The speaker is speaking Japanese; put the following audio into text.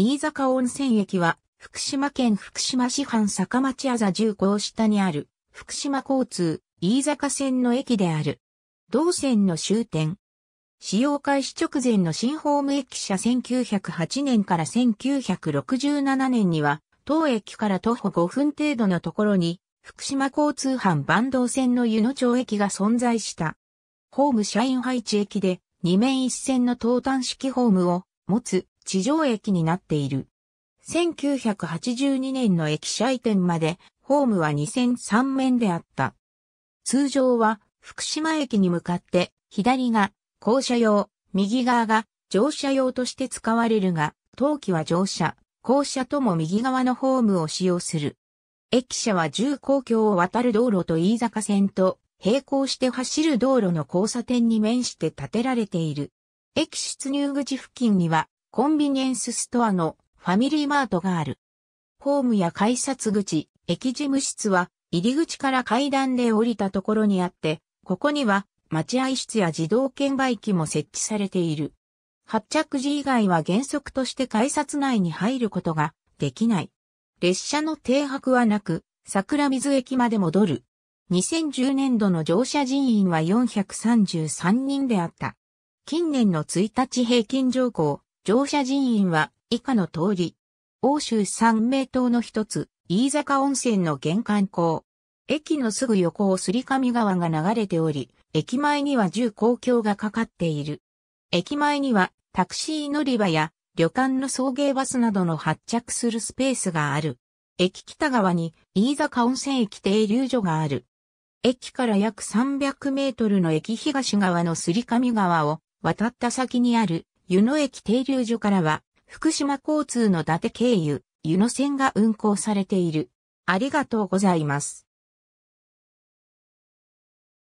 飯坂温泉駅は、福島県福島市阪坂町あざ10号下にある、福島交通、飯坂線の駅である。同線の終点。使用開始直前の新ホーム駅舎1908年から1967年には、当駅から徒歩5分程度のところに、福島交通班坂東線の湯野町駅が存在した。ホーム社員配置駅で、二面一線の東端式ホームを持つ地上駅になっている。1982年の駅舎移転まで、ホームは2003面であった。通常は、福島駅に向かって、左が校舎用、右側が乗車用として使われるが、当期は乗車、校舎とも右側のホームを使用する。駅舎は重公共を渡る道路と飯坂線と並行して走る道路の交差点に面して建てられている。駅出入口付近にはコンビニエンスストアのファミリーマートがある。ホームや改札口、駅事務室は入り口から階段で降りたところにあって、ここには待合室や自動券売機も設置されている。発着時以外は原則として改札内に入ることができない。列車の停泊はなく、桜水駅まで戻る。2010年度の乗車人員は433人であった。近年の1日平均乗降、乗車人員は以下の通り。欧州三名島の一つ、飯坂温泉の玄関港。駅のすぐ横をすり上川が流れており、駅前には10公共がかかっている。駅前にはタクシー乗り場や旅館の送迎バスなどの発着するスペースがある。駅北側に飯坂温泉駅停留所がある。駅から約300メートルの駅東側のすり上川を渡った先にある湯野駅停留所からは、福島交通の伊達経由、湯野線が運行されている。ありがとうございます。